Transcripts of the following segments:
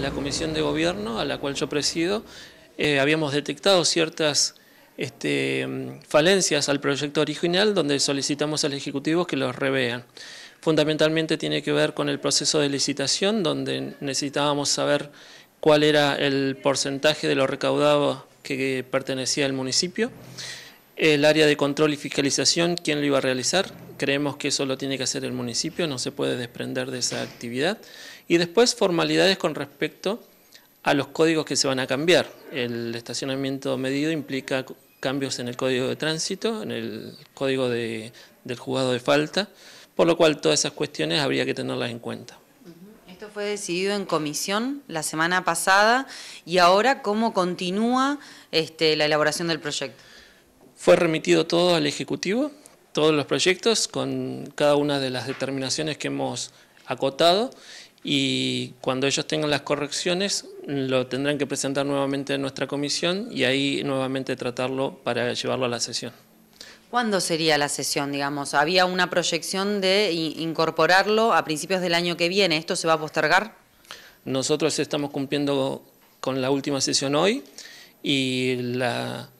la Comisión de Gobierno, a la cual yo presido, eh, habíamos detectado ciertas este, falencias al proyecto original, donde solicitamos al Ejecutivo que los revean. Fundamentalmente tiene que ver con el proceso de licitación, donde necesitábamos saber cuál era el porcentaje de lo recaudado que pertenecía al municipio, el área de control y fiscalización, quién lo iba a realizar, Creemos que eso lo tiene que hacer el municipio, no se puede desprender de esa actividad. Y después formalidades con respecto a los códigos que se van a cambiar. El estacionamiento medido implica cambios en el código de tránsito, en el código de, del juzgado de falta, por lo cual todas esas cuestiones habría que tenerlas en cuenta. Esto fue decidido en comisión la semana pasada y ahora cómo continúa este, la elaboración del proyecto. Fue remitido todo al Ejecutivo, todos los proyectos con cada una de las determinaciones que hemos acotado y cuando ellos tengan las correcciones lo tendrán que presentar nuevamente en nuestra comisión y ahí nuevamente tratarlo para llevarlo a la sesión. ¿Cuándo sería la sesión, digamos? ¿Había una proyección de incorporarlo a principios del año que viene? ¿Esto se va a postergar? Nosotros estamos cumpliendo con la última sesión hoy y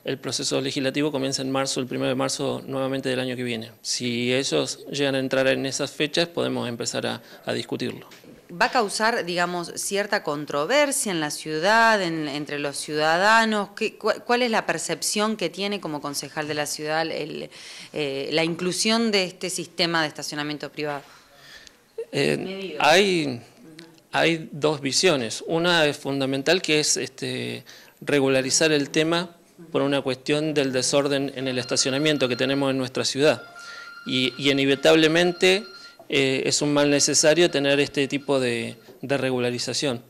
el proceso legislativo comienza en marzo, el 1 de marzo nuevamente del año que viene. Si ellos llegan a entrar en esas fechas, podemos empezar a, discutirlo. ¿Va a causar, digamos, cierta controversia en la ciudad, entre los ciudadanos? cuál, es la percepción que tiene como concejal de la ciudad eh, la inclusión de este sistema de estacionamiento privado? Eh, hay hay dos visiones. Una es fundamental que es este, regularizar el tema por una cuestión del desorden en el estacionamiento que tenemos en nuestra ciudad. Y, inevitablemente eh, es un mal necesario tener este tipo de, regularización.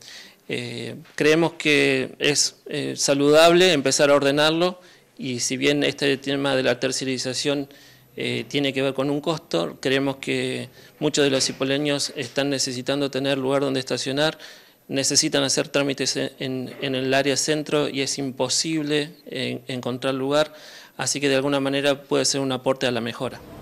Eh, creemos que es eh, saludable empezar a ordenarlo y si bien este tema de la tercerización eh, tiene que ver con un costo. Creemos que muchos de los cipoleños están necesitando tener lugar donde estacionar, necesitan hacer trámites en, el área centro y es imposible encontrar lugar, así que de alguna manera puede ser un aporte a la mejora.